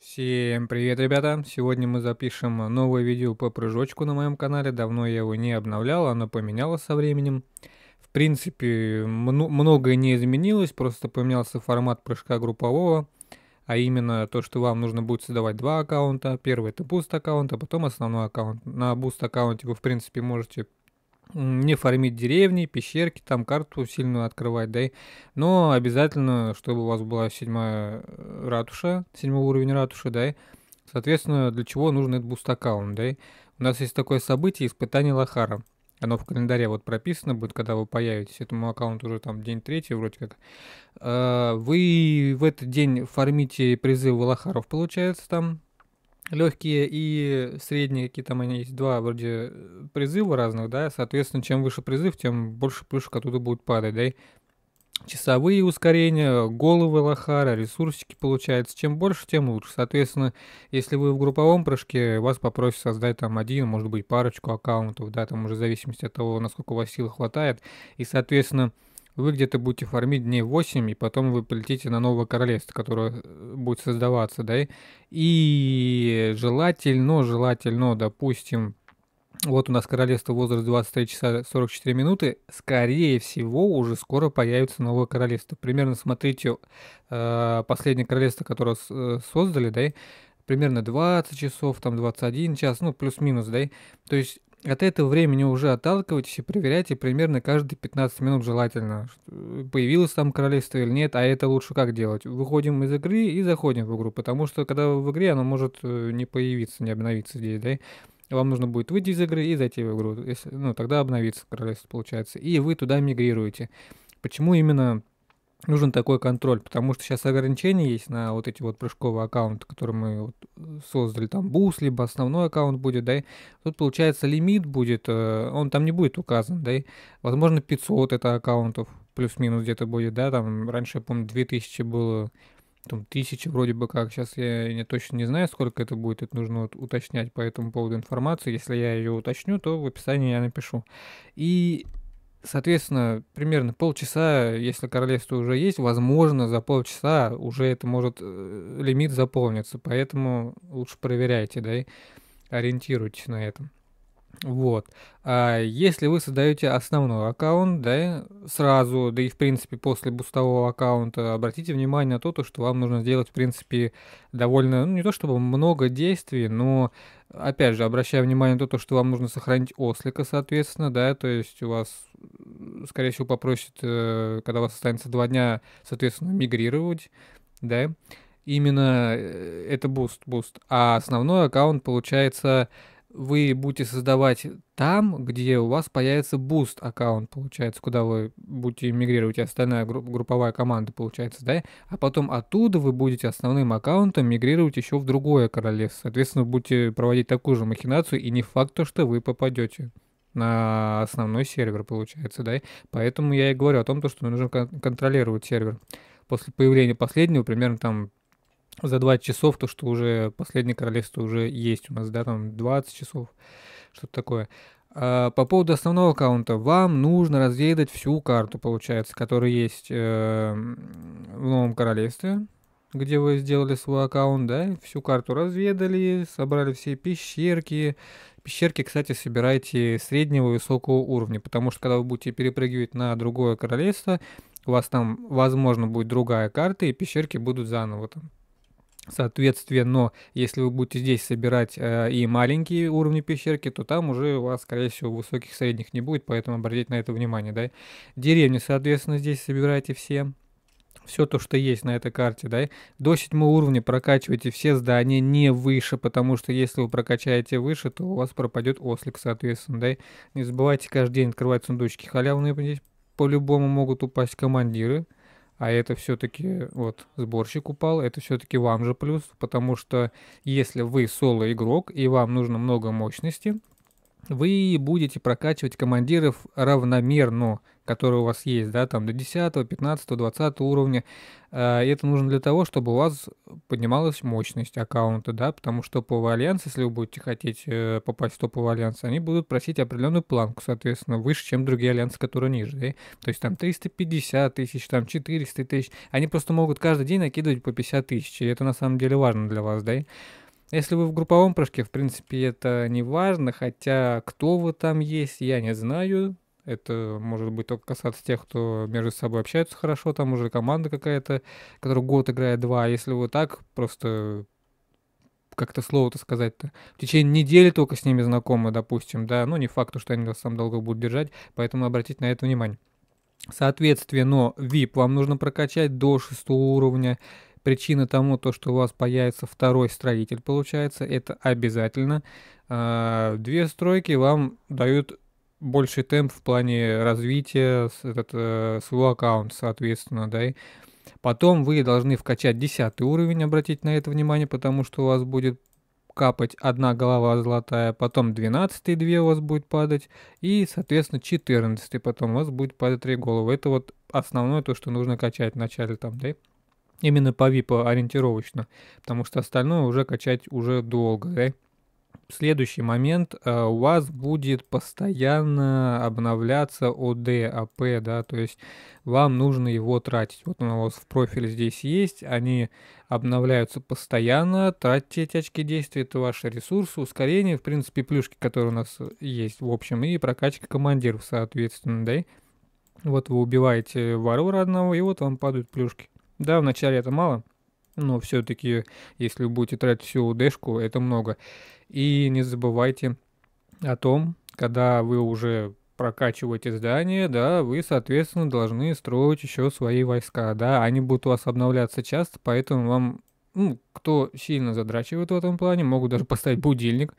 Всем привет, ребята! Сегодня мы запишем новое видео по прыжочку на моем канале. Давно я его не обновлял, оно поменялось со временем. В принципе, многое не изменилось, просто поменялся формат прыжка группового. А именно то, что вам нужно будет создавать два аккаунта. Первый это буст аккаунт, а потом основной аккаунт. На буст аккаунте вы, в принципе, можете не фармить деревни, пещерки, там карту сильно открывать, да, но обязательно, чтобы у вас была седьмая э, ратуша, седьмой уровень ратуши, да, соответственно, для чего нужен этот буст аккаунт, да, у нас есть такое событие, испытание Лохара, оно в календаре вот прописано будет, когда вы появитесь, этому аккаунту уже там день третий вроде как, а, вы в этот день фармите призывы Лохаров, получается, там, легкие и средние какие там они есть, два вроде э, призыва разных, да, соответственно, чем выше призыв, тем больше плюшек оттуда будет падать, да, часовые ускорения, головы лохара, ресурсики получается. Чем больше, тем лучше. Соответственно, если вы в групповом прыжке, вас попросят создать там один, может быть, парочку аккаунтов, да, там уже в зависимости от того, насколько у вас сил хватает. И, соответственно, вы где-то будете фармить дней 8, и потом вы полетите на новое королевство, которое э, будет создаваться, да? И желательно, желательно, допустим, вот у нас королевство возраст 23 часа 44 минуты. Скорее всего, уже скоро появится новое королевство. Примерно смотрите э, последнее королевство, которое э, создали, да, примерно 20 часов, там 21 час, ну, плюс-минус, да. То есть от этого времени уже отталкивайтесь и проверяйте примерно каждые 15 минут желательно, э, появилось там королевство или нет, а это лучше как делать. Выходим из игры и заходим в игру, потому что когда в игре оно может э, не появиться, не обновиться здесь, да, вам нужно будет выйти из игры и зайти в игру, если, ну, тогда обновится королевство, получается, и вы туда мигрируете. Почему именно нужен такой контроль, потому что сейчас ограничения есть на вот эти вот прыжковые аккаунты, которые мы вот э, создали, там бус, либо основной аккаунт будет, да, тут получается лимит будет, э, он там не будет указан, да, возможно 500 это аккаунтов, плюс-минус где-то будет, да, там раньше, я помню, 2000 было, там 1000 вроде бы как, сейчас я, не точно не знаю, сколько это будет, это нужно вот уточнять по этому поводу информацию, если я ее уточню, то в описании я напишу. И Соответственно, примерно полчаса, если королевство уже есть, возможно, за полчаса уже это может э, лимит заполнится. Поэтому лучше проверяйте, да, и ориентируйтесь на этом. Вот. А если вы создаете основной аккаунт, да, сразу, да и в принципе после бустового аккаунта, обратите внимание на то, то что вам нужно сделать, в принципе, довольно, ну не то чтобы много действий, но опять же, обращая внимание на то, что вам нужно сохранить ослика, соответственно, да, то есть у вас, скорее всего, попросят, э, когда у вас останется два дня, соответственно, мигрировать, да, именно э, это буст, буст. А основной аккаунт, получается, вы будете создавать там, где у вас появится boost аккаунт, получается, куда вы будете мигрировать, и остальная групповая команда, получается, да, а потом оттуда вы будете основным аккаунтом мигрировать еще в другое королевство. Соответственно, будете проводить такую же махинацию, и не факт то, что вы попадете на основной сервер, получается, да. Поэтому я и говорю о том, что нужно контролировать сервер. После появления последнего, примерно там за 20 часов, то, что уже «Последнее королевство» уже есть у нас, да, там 20 часов, что-то такое. А, по поводу основного аккаунта, вам нужно разведать всю карту, получается, которая есть э, в Новом Королевстве, где вы сделали свой аккаунт, да, всю карту разведали, собрали все пещерки. Пещерки, кстати, собирайте среднего и высокого уровня, потому что когда вы будете перепрыгивать на другое королевство, у вас там, возможно, будет другая карта, и пещерки будут заново там Соответственно, но если вы будете здесь собирать э, и маленькие уровни пещерки, то там уже у вас, скорее всего, высоких средних не будет, поэтому обратите на это внимание, да. Деревни, соответственно, здесь собирайте все все то, что есть на этой карте, да, до седьмого уровня прокачивайте все здания не выше, потому что если вы прокачаете выше, то у вас пропадет ослик, соответственно, да, не забывайте каждый день открывать сундучки халявные, здесь по-любому могут упасть командиры, а это все-таки, вот, сборщик упал, это все-таки вам же плюс, потому что если вы соло-игрок и вам нужно много мощности, вы будете прокачивать командиров равномерно которые у вас есть, да, там до 10, 15, 20 уровня. А, это нужно для того, чтобы у вас поднималась мощность аккаунта, да, потому что по альянс, если вы будете хотеть э, попасть в топовый альянс, они будут просить определенную планку, соответственно, выше, чем другие альянсы, которые ниже, да? То есть там 350 тысяч, там 400 тысяч. Они просто могут каждый день накидывать по 50 тысяч, и это на самом деле важно для вас, да? Если вы в групповом прыжке, в принципе, это не важно, хотя кто вы там есть, я не знаю, это может быть только касаться тех, кто между собой общаются хорошо, там уже команда какая-то, которая год играет два. А если вот так, просто как-то слово-то сказать-то. В течение недели только с ними знакомы, допустим, да, ну не факт, что они вас там долго будут держать, поэтому обратите на это внимание. Соответственно, VIP вам нужно прокачать до шестого уровня. Причина тому, то, что у вас появится второй строитель, получается, это обязательно. А, две стройки вам дают больший темп в плане развития этот, э, своего аккаунта, соответственно, да, и потом вы должны вкачать 10 уровень, обратить на это внимание, потому что у вас будет капать одна голова золотая, потом 12 две у вас будет падать, и, соответственно, 14 потом у вас будет падать три головы. Это вот основное то, что нужно качать в начале там, да? Именно по випу ориентировочно, потому что остальное уже качать уже долго, да? Следующий момент. Э, у вас будет постоянно обновляться ОД, АП, да, то есть вам нужно его тратить. Вот он у вас в профиле здесь есть, они обновляются постоянно, тратьте эти очки действия, это ваши ресурсы, ускорение, в принципе, плюшки, которые у нас есть, в общем, и прокачка командиров, соответственно, да. Вот вы убиваете варвара одного, и вот вам падают плюшки. Да, вначале это мало, но все-таки, если вы будете тратить всю дэшку, это много. И не забывайте о том, когда вы уже прокачиваете здание, да, вы, соответственно, должны строить еще свои войска, да, они будут у вас обновляться часто, поэтому вам ну, кто сильно задрачивает в этом плане, могут даже поставить будильник,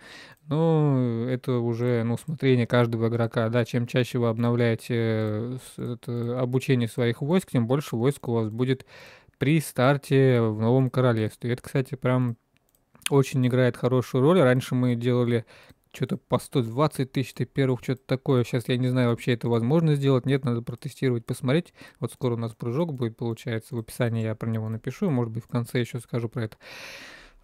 но это уже, ну, смотрение каждого игрока, да, чем чаще вы обновляете э, это, обучение своих войск, тем больше войск у вас будет при старте в Новом Королевстве. Это, кстати, прям очень играет хорошую роль. Раньше мы делали что-то по 120 тысяч ты первых, что-то такое. Сейчас я не знаю, вообще это возможно сделать. Нет, надо протестировать, посмотреть. Вот скоро у нас прыжок будет, получается. В описании я про него напишу. Может быть, в конце еще скажу про это.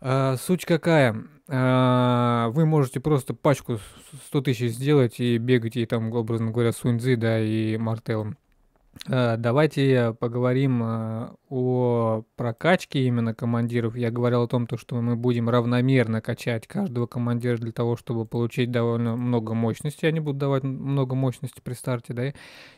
А, суть какая? А, вы можете просто пачку 100 тысяч сделать и бегать, и там, образно говоря, суньзы, да, и мартелом. Э, давайте поговорим э, о прокачке именно командиров. Я говорил о том, что мы будем равномерно качать каждого командира для того, чтобы получить довольно много мощности. Они будут давать много мощности при старте, да.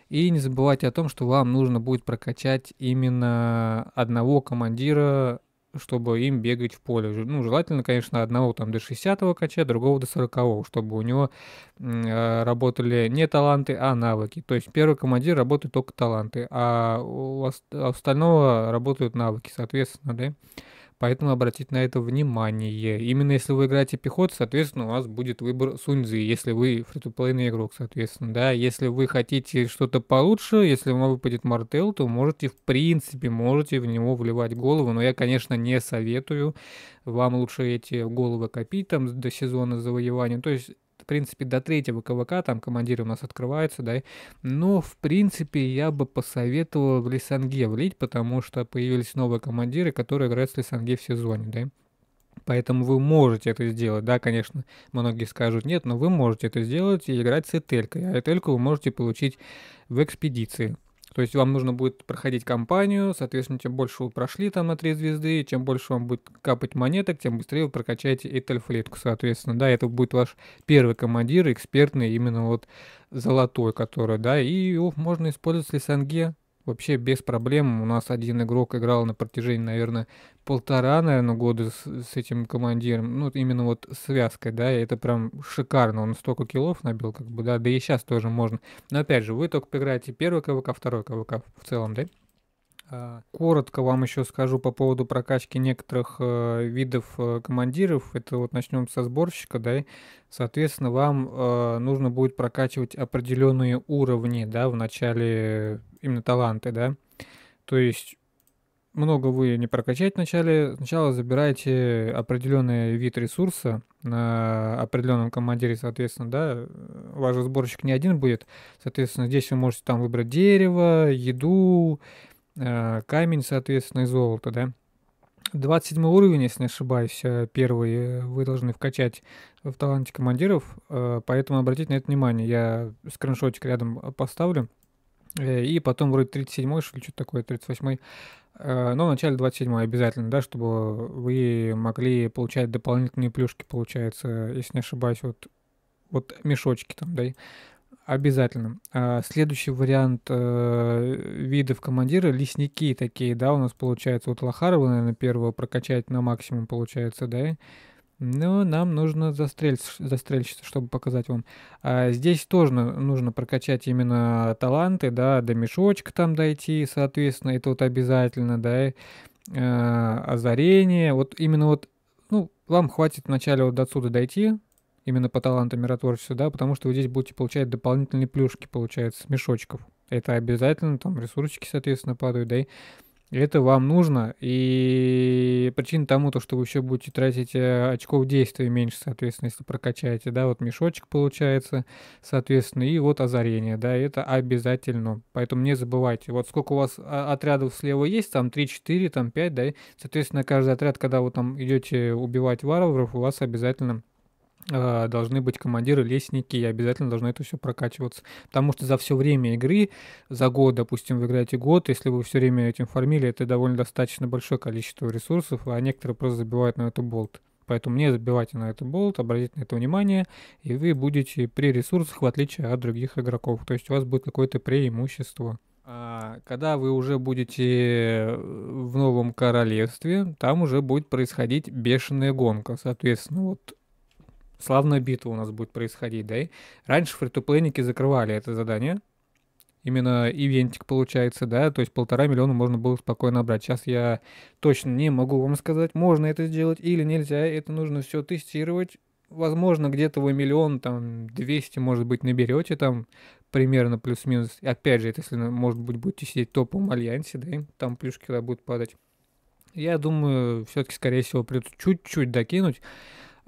И не забывайте о том, что вам нужно будет прокачать именно одного командира чтобы им бегать в поле. Ну, желательно, конечно, одного там до 60-го кача, другого до 40-го, чтобы у него э, работали не таланты, а навыки. То есть первый командир работает только таланты, а у остального работают навыки, соответственно, да. Поэтому обратить на это внимание. Именно если вы играете пехот, соответственно, у вас будет выбор суньзы, если вы фритуплейный игрок, соответственно, да. Если вы хотите что-то получше, если вам выпадет мартел, то можете, в принципе, можете в него вливать голову, но я, конечно, не советую. Вам лучше эти головы копить там до сезона завоевания. То есть принципе, до третьего КВК, там командиры у нас открываются, да, но, ну, в принципе, я бы посоветовал в Лисанге влить, потому что появились новые командиры, которые играют с Лисанге в сезоне, да. Поэтому вы можете это сделать, да, конечно, многие скажут нет, но вы можете это сделать и играть с Этелькой, а Этельку вы можете получить в экспедиции. То есть вам нужно будет проходить кампанию, соответственно, чем больше вы прошли там на три звезды, чем больше вам будет капать монеток, тем быстрее вы прокачаете Этельфлетку, соответственно, да, это будет ваш первый командир, экспертный, именно вот золотой, который, да, и его можно использовать в Лисанге вообще без проблем. У нас один игрок играл на протяжении, наверное, полтора, наверное, года с, с этим командиром. Ну, именно вот связкой, да, и это прям шикарно. Он столько киллов набил, как бы, да, да и сейчас тоже можно. Но опять же, вы только поиграете первый КВК, второй КВК в целом, да? А, коротко вам еще скажу по поводу прокачки некоторых э, видов э, командиров. Это вот начнем со сборщика, да. Соответственно, вам э, нужно будет прокачивать определенные уровни, да, в начале именно таланты, да. То есть много вы не прокачаете вначале. Сначала забираете определенный вид ресурса на определенном командире, соответственно, да. Ваш сборщик не один будет. Соответственно, здесь вы можете там выбрать дерево, еду, Э, камень, соответственно, и золото, да. 27 уровень, если не ошибаюсь, э, первый э, вы должны вкачать в таланте командиров, поэтому обратите на это внимание. Я скриншотик рядом поставлю. И потом вроде 37 что ли, что-то такое, 38 но в начале 27 обязательно, да, чтобы вы могли получать дополнительные плюшки, получается, если не ошибаюсь, вот, вот мешочки там, да, Обязательно. А, следующий вариант э, видов командира — лесники такие, да, у нас получается. Вот Лохарова, наверное, первого прокачать на максимум получается, да? Но ну, нам нужно застрель... застрельщица, чтобы показать вам. А здесь тоже нужно прокачать именно таланты, да, до мешочка там дойти, соответственно, это вот обязательно, да, а, озарение. Вот именно вот, ну, вам хватит вначале вот до отсюда дойти, именно по талантам миротворчества, да, потому что вы здесь будете получать дополнительные плюшки, получается, с мешочков. Это обязательно, там ресурсики, соответственно, падают, да, и это вам нужно, и причина тому, то, что вы еще будете тратить э, очков действия меньше, соответственно, если прокачаете, да, вот мешочек получается, соответственно, и вот озарение, да, это обязательно, поэтому не забывайте, вот сколько у вас а, отрядов слева есть, там 3-4, там 5, да, и, соответственно, каждый отряд, когда вы там идете убивать варваров, у вас обязательно а, должны быть командиры, лестники, и обязательно должно это все прокачиваться. Потому что за все время игры, за год, допустим, вы играете год, если вы все время этим фармили, это довольно достаточно большое количество ресурсов, а некоторые просто забивают на это болт. Поэтому не забивайте на это болт, обратите на это внимание, и вы будете при ресурсах в отличие от других игроков. То есть у вас будет какое-то преимущество. А, когда вы уже будете э, в новом королевстве, там уже будет происходить бешеная гонка. Соответственно, вот Славная битва у нас будет происходить, да? Раньше фритуплейники закрывали это задание. Именно ивентик получается, да, то есть полтора миллиона можно было спокойно брать. Сейчас я точно не могу вам сказать, можно это сделать или нельзя, это нужно все тестировать. Возможно, где-то вы миллион, там, 200, может быть, наберете, там, примерно плюс-минус. Опять же, это если, может быть, будете сидеть топом топовом альянсе, да, там плюшки когда будут падать. Я думаю, все-таки, скорее всего, придется чуть-чуть докинуть.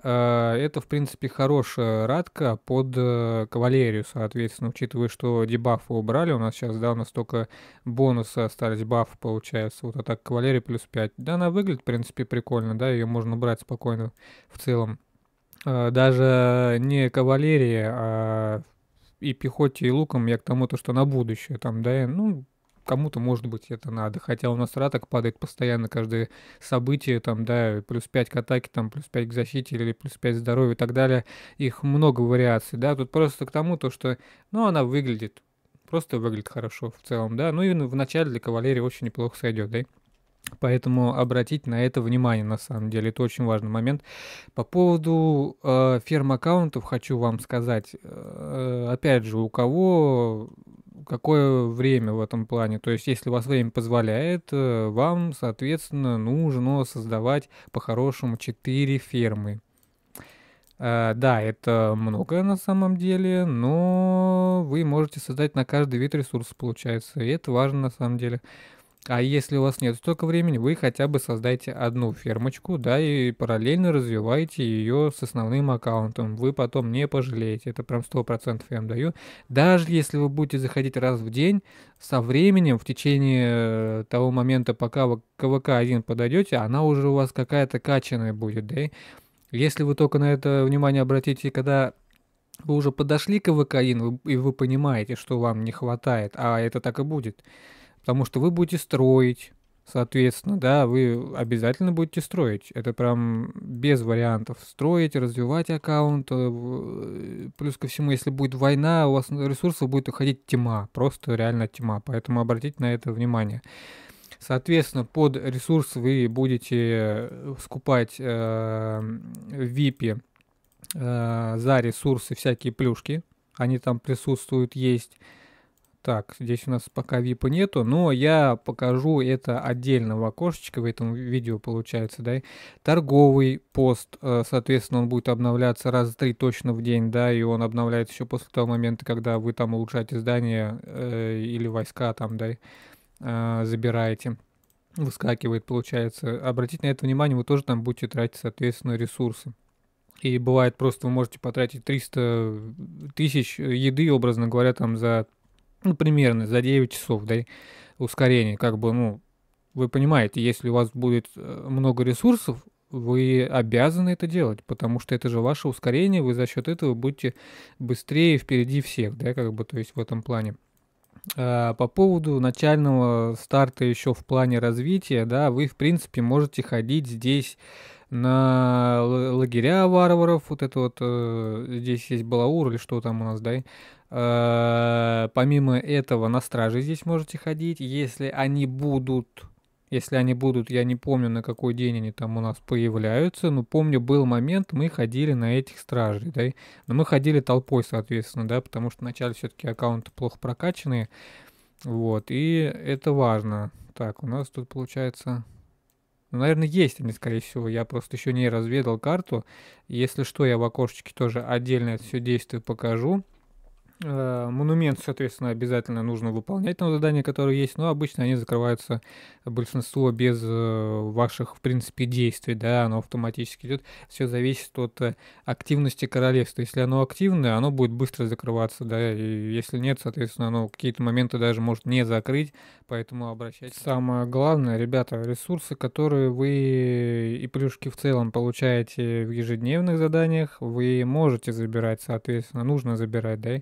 Э, это, в принципе, хорошая радка под э, кавалерию, соответственно, учитывая, что дебафы убрали. У нас сейчас, да, у нас только бонусы остались, бафы, получается. Вот атака кавалерии плюс 5. Да, она выглядит, в принципе, прикольно, да, ее можно убрать спокойно в целом. Э, даже не кавалерия, а и пехоте, и луком я к тому, то, что на будущее там, да, ну, кому-то, может быть, это надо. Хотя у нас раток падает постоянно каждое событие, там, да, плюс 5 к атаке, там, плюс 5 к защите или плюс 5 здоровья и так далее. Их много вариаций, да. Тут просто к тому, то, что, ну, она выглядит, просто выглядит хорошо в целом, да. Ну, и в начале для кавалерии очень неплохо сойдет, да. Поэтому обратить на это внимание, на самом деле, это очень важный момент. По поводу э, ферм аккаунтов хочу вам сказать, э, опять же, у кого какое время в этом плане. То есть, если у вас время позволяет, э, вам, соответственно, нужно создавать по-хорошему 4 фермы. Uh, да, это много на самом деле, но вы можете создать на каждый вид ресурса, получается. И это важно на самом деле. Uh, а если у вас нет столько времени, вы хотя бы создайте одну фермочку, да, и параллельно развивайте ее с основным аккаунтом. Вы потом не пожалеете, это прям 100% я вам даю. Даже если вы будете заходить раз в день, со временем, в течение э, того момента, пока вы к КВК-1 подойдете, она уже у вас какая-то качанная будет, да. Если вы только на это внимание обратите, когда вы уже подошли к ВК-1, и вы понимаете, что вам не хватает, а это так и будет – потому что вы будете строить, соответственно, да, вы обязательно будете строить. Это прям без вариантов. Строить, развивать аккаунт. Э, э, плюс ко всему, если будет война, у вас ресурсов будет уходить тьма, просто реально тьма. Поэтому обратите на это внимание. Соответственно, под ресурс вы будете э, скупать э, VIP э, за ресурсы всякие плюшки. Они там присутствуют, есть. Так, здесь у нас пока випа нету, но я покажу это отдельно в окошечке, в этом видео получается, да. Торговый пост, э, соответственно, он будет обновляться раз в три точно в день, да, и он обновляется еще после того момента, когда вы там улучшаете здание э, или войска там, да, э, забираете выскакивает, получается. Обратите на это внимание, вы тоже там будете тратить, соответственно, ресурсы. И бывает просто вы можете потратить 300 тысяч еды, образно говоря, там за ну, примерно за 9 часов, да, ускорение, как бы, ну, вы понимаете, если у вас будет э, много ресурсов, вы обязаны это делать, потому что это же ваше ускорение, вы за счет этого будете быстрее впереди всех, да, как бы, то есть в этом плане. А по поводу начального старта еще в плане развития, да, вы, в принципе, можете ходить здесь на лагеря варваров, вот это вот, э, здесь есть Балаур или что там у нас, да, э, помимо этого на страже здесь можете ходить, если они будут, если они будут, я не помню, на какой день они там у нас появляются, но помню, был момент, мы ходили на этих стражей, да, но мы ходили толпой, соответственно, да, потому что вначале все-таки аккаунты плохо прокачанные, вот, и это важно. Так, у нас тут получается ну, наверное, есть они, скорее всего. Я просто еще не разведал карту. Если что, я в окошечке тоже отдельно это все действие покажу. Э, монумент, соответственно, обязательно нужно выполнять там задание, которое есть, но обычно они закрываются большинство без э, ваших, в принципе, действий, да, оно автоматически идет. Все зависит от э, активности королевства. Если оно активное, оно будет быстро закрываться, да, и если нет, соответственно, оно какие-то моменты даже может не закрыть, поэтому обращайтесь. Самое главное, ребята, ресурсы, которые вы и плюшки в целом получаете в ежедневных заданиях, вы можете забирать, соответственно, нужно забирать, да,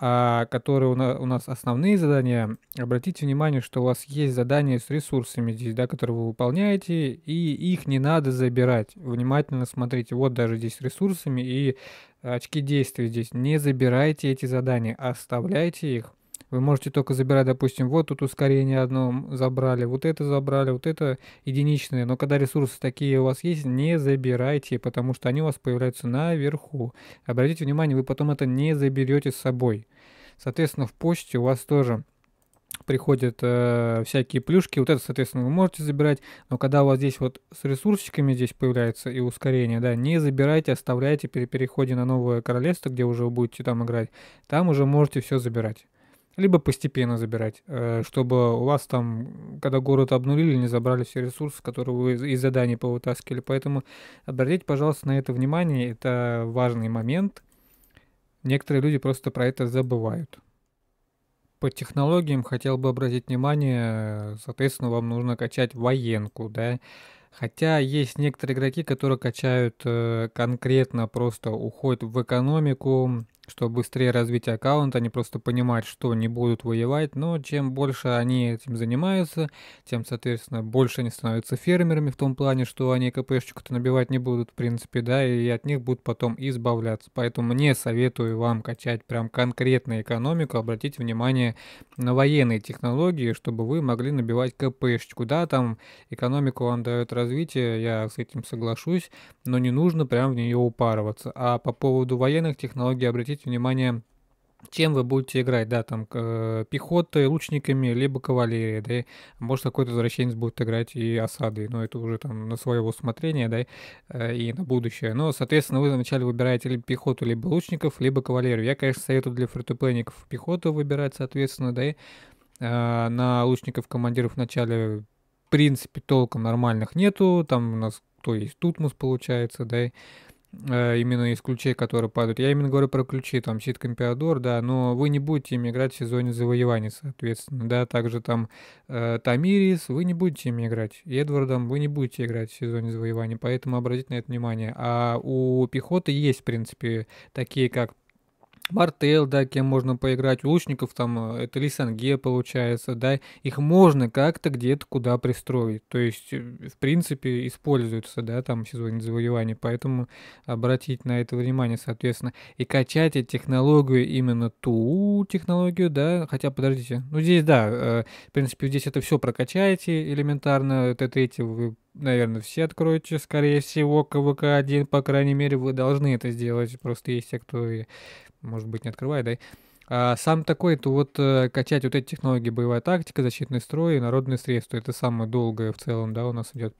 а, которые у, нас у нас основные задания, обратите внимание, что у вас есть задания с ресурсами здесь, да, которые вы выполняете, и их не надо забирать. Внимательно смотрите, вот даже здесь ресурсами и очки действия здесь. Не забирайте эти задания, оставляйте их. Вы можете только забирать, допустим, вот тут ускорение одно забрали, вот это забрали, вот это единичные. Но когда ресурсы такие у вас есть, не забирайте, потому что они у вас появляются наверху. Обратите внимание, вы потом это не заберете с собой. Соответственно, в почте у вас тоже приходят э, всякие плюшки. Вот это, соответственно, вы можете забирать. Но когда у вас здесь вот с ресурсчиками здесь появляется и ускорение, да, не забирайте, оставляйте при переходе на новое королевство, где уже вы будете там играть. Там уже можете все забирать. Либо постепенно забирать, э, чтобы у вас там, когда город обнулили, не забрали все ресурсы, которые вы из, из заданий повытаскивали. Поэтому обратите, пожалуйста, на это внимание. Это важный момент, Некоторые люди просто про это забывают. По технологиям хотел бы обратить внимание, соответственно, вам нужно качать военку, да. Хотя есть некоторые игроки, которые качают э, конкретно, просто уходят в экономику, чтобы быстрее развить аккаунт, они просто понимать, что не будут воевать, но чем больше они этим занимаются, тем, соответственно, больше они становятся фермерами в том плане, что они КПшечку-то набивать не будут, в принципе, да, и от них будут потом избавляться. Поэтому не советую вам качать прям конкретно экономику, обратите внимание на военные технологии, чтобы вы могли набивать КПшечку. Да, там экономику вам дает развитие, я с этим соглашусь, но не нужно прям в нее упарываться. А по поводу военных технологий обратите обратите внимание, чем вы будете играть, да, там э, пехотой, лучниками, либо кавалерией, да, может какой-то возвращенец будет играть и осадой, но ну, это уже там на свое усмотрение, да, э, и на будущее. Но, соответственно, вы вначале выбираете либо пехоту, либо лучников, либо кавалерию. Я, конечно, советую для фритуплейников пехоту выбирать, соответственно, да, и э, на лучников командиров вначале в принципе толком нормальных нету, там у нас кто есть Тутмус получается, да, и Э, именно из ключей, которые падают. Я именно говорю про ключи, там, Сид Компиадор, да, но вы не будете им играть в сезоне завоевания, соответственно, да, также там э, Тамирис, вы не будете им играть, и Эдвардом вы не будете играть в сезоне завоевания, поэтому обратите на это внимание. А у пехоты есть, в принципе, такие как Мартел, да, кем можно поиграть, лучников там, э, это Лисанге получается, да, их можно как-то где-то куда пристроить, то есть, э, в принципе, используются, да, там сезон завоевания, поэтому обратить на это внимание, соответственно, и качать технологию именно ту технологию, да, хотя, подождите, ну здесь, да, э, в принципе, здесь это все прокачаете элементарно, Т3 вы наверное, все откроете, скорее всего, КВК-1, по крайней мере, вы должны это сделать. Просто есть те, кто, может быть, не открывает, да? А сам такой, то вот э, качать вот эти технологии боевая тактика, защитный строй и народные средства, это самое долгое в целом, да, у нас идет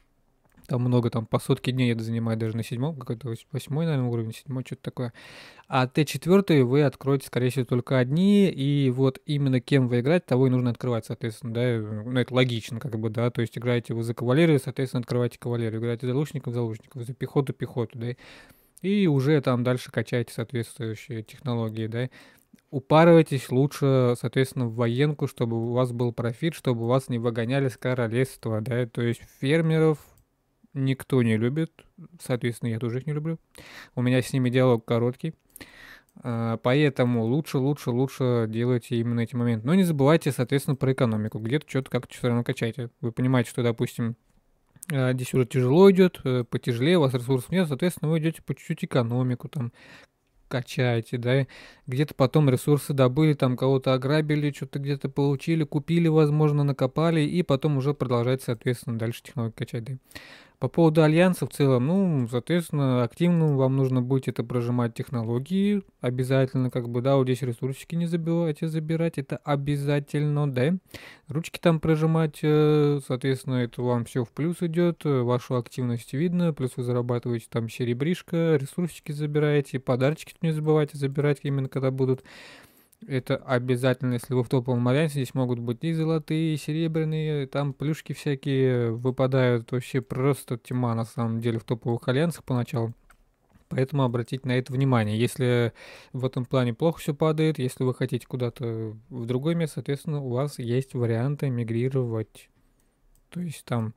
там много, там по сотке дней это занимает даже на седьмом, какой-то восьмой, наверное, уровень, седьмой, что-то такое. А Т4 вы откроете, скорее всего, только одни, и вот именно кем вы играете, того и нужно открывать, соответственно, да, э, ну, это логично, как бы, да, то есть играете вы за кавалерию, соответственно, открываете кавалерию, играете за лучников, за лучников, за пехоту, пехоту, да, и уже там дальше качаете соответствующие технологии, да, упарывайтесь лучше, соответственно, в военку, чтобы у вас был профит, чтобы вас не выгоняли с королевства, да, то есть фермеров никто не любит, соответственно, я тоже их не люблю. У меня с ними диалог короткий. А, поэтому лучше, лучше, лучше делайте именно эти моменты. Но не забывайте, соответственно, про экономику. Где-то что-то как-то все равно качайте. Вы понимаете, что, допустим, а, здесь уже тяжело идет, э, потяжелее, у вас ресурсов нет, соответственно, вы идете по чуть-чуть экономику, там, качаете, да, где-то потом ресурсы добыли, там кого-то ограбили, что-то где-то получили, купили, возможно, накопали, и потом уже продолжать, соответственно, дальше технологию качать, да. По поводу альянса в целом, ну, соответственно, активно вам нужно будет это прожимать технологии, обязательно, как бы, да, вот здесь ресурсики не забивайте забирать, это обязательно, да. Ручки там прожимать, э, соответственно, это вам все в плюс идет, э, вашу активность видно, плюс вы зарабатываете там серебришко, ресурсики забираете, подарочки не забывайте забирать именно когда будут. Это обязательно, если вы в топовом альянсе, здесь могут быть и золотые, и серебряные, там плюшки всякие выпадают. Вообще просто тьма на самом деле в топовых альянсах поначалу. Поэтому обратите на это внимание. Если в этом плане плохо все падает, если вы хотите куда-то в другое место, соответственно, у вас есть варианты мигрировать. То есть там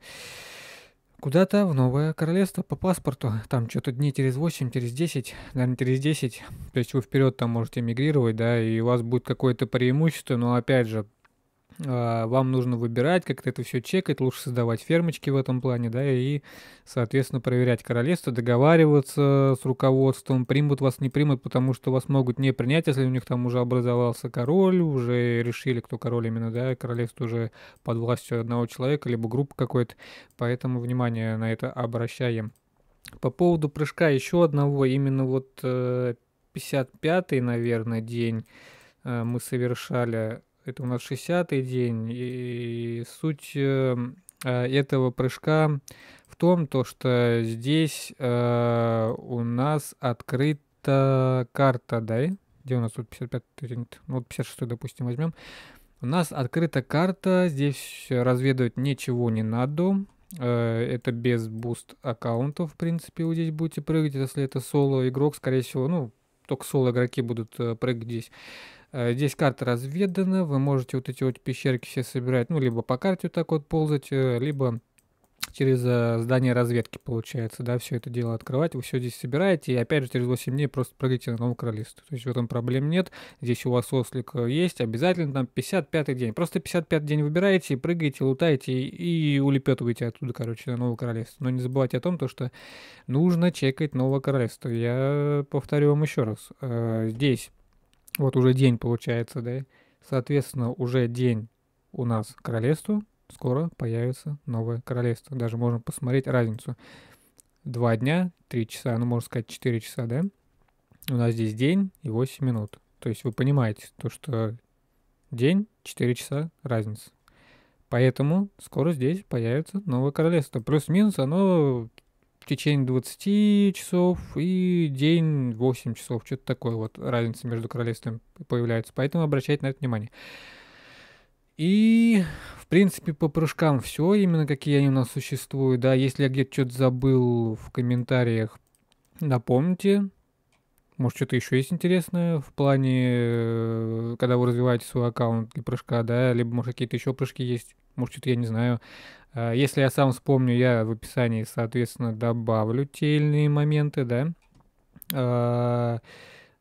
Куда-то в Новое Королевство по паспорту, там что-то дней через 8, через 10, наверное, через 10, то есть вы вперед там можете мигрировать, да, и у вас будет какое-то преимущество, но опять же, а, вам нужно выбирать, как-то это все чекать, лучше создавать фермочки в этом плане, да, и, соответственно, проверять королевство, договариваться с руководством, примут вас, не примут, потому что вас могут не принять, если у них там уже образовался король, уже решили, кто король именно, да, королевство уже под властью одного человека, либо группы какой-то, поэтому внимание на это обращаем. По поводу прыжка еще одного, именно вот 55-й, э, наверное, день э, мы совершали это у нас 60-й день, и суть эм, э, этого прыжка в том, то, что здесь э, у нас открыта карта, да, где у нас тут 55-й ну вот 56-й, допустим, возьмем, у нас открыта карта, здесь разведывать ничего не надо. Э, это без буст аккаунтов, в принципе, вы здесь будете прыгать, если это соло игрок, скорее всего, ну, только соло игроки будут прыгать здесь. Э, здесь карта разведана, вы можете вот эти вот пещерки все собирать, ну, либо по карте вот так вот ползать, э, либо через э, здание разведки, получается, да, все это дело открывать, вы все здесь собираете, и опять же через 8 дней просто прыгайте на новую королевство. То есть в этом проблем нет, здесь у вас ослик есть, обязательно там 55-й день. Просто 55-й день выбираете, прыгаете, лутаете и улепетываете оттуда, короче, на новое королевство. Но не забывайте о том, то, что нужно чекать новое королевство. Я повторю вам еще раз. Здесь вот уже день получается, да? Соответственно, уже день у нас королевству скоро появится новое королевство. Даже можно посмотреть разницу. Два дня, три часа, ну, можно сказать, четыре часа, да? У нас здесь день и восемь минут. То есть вы понимаете, то, что день, четыре часа разница. Поэтому скоро здесь появится новое королевство. Плюс-минус оно в течение 20 часов и день 8 часов. Что-то такое вот разница между королевствами появляется. Поэтому обращайте на это внимание. И, в принципе, по прыжкам все, именно какие они у нас существуют. Да, если я где-то что-то забыл в комментариях, напомните. Может, что-то еще есть интересное в плане, э, когда вы развиваете свой аккаунт для прыжка, да, либо, может, какие-то еще прыжки есть, может, что-то я не знаю. А, если я сам вспомню, я в описании, соответственно, добавлю те или иные моменты, да. А,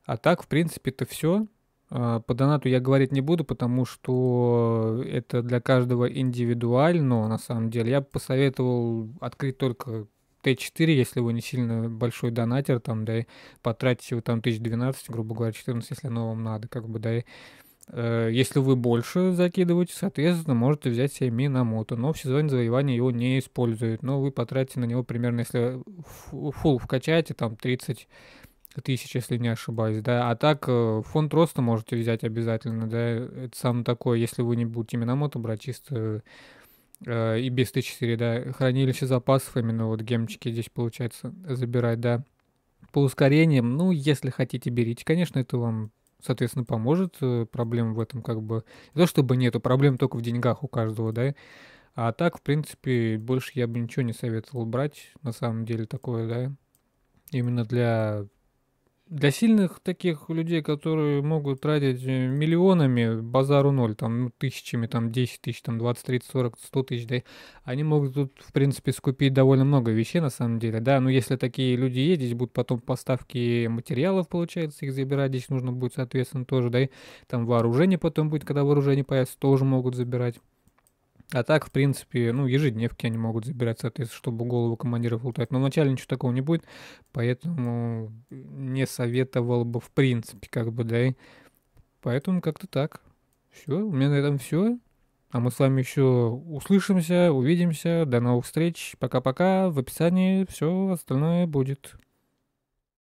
а так, в принципе, это все. А, по донату я говорить не буду, потому что это для каждого индивидуально, на самом деле. Я бы посоветовал открыть только Т4, если вы не сильно большой донатер, там, да, и потратить его там 1012, грубо говоря, 14, если оно вам надо, как бы, да, и Э, если вы больше закидываете, соответственно, можете взять себе Минамото. Но в сезоне завоевания его не используют. Но вы потратите на него примерно, если фул вкачаете, там 30 тысяч, если не ошибаюсь, да. А так э, фонд роста можете взять обязательно, да. Это самое такое, если вы не будете Минамото брать чисто э, и без Т4, да. Хранилище запасов именно вот гемчики здесь получается забирать, да. По ускорениям, ну, если хотите, берите. Конечно, это вам соответственно, поможет э, проблем в этом как бы... Не то чтобы нету проблем только в деньгах у каждого, да, а так, в принципе, больше я бы ничего не советовал брать, на самом деле, такое, да, именно для для сильных таких людей, которые могут тратить э, миллионами, базару ноль, там, ну, тысячами, там, 10 тысяч, там, 20, 30, 40, 100 тысяч, да, они могут тут, в принципе, скупить довольно много вещей, на самом деле, да, но если такие люди ездить, будут потом поставки материалов, получается, их забирать, здесь нужно будет, соответственно, тоже, да, и там вооружение потом будет, когда вооружение появится, тоже могут забирать. А так, в принципе, ну, ежедневки они могут забирать, соответственно, чтобы голову командира лутать. Но вначале ничего такого не будет, поэтому не советовал бы в принципе, как бы, да. И поэтому как-то так. Все, у меня на этом все. А мы с вами еще услышимся, увидимся. До новых встреч. Пока-пока. В описании все остальное будет.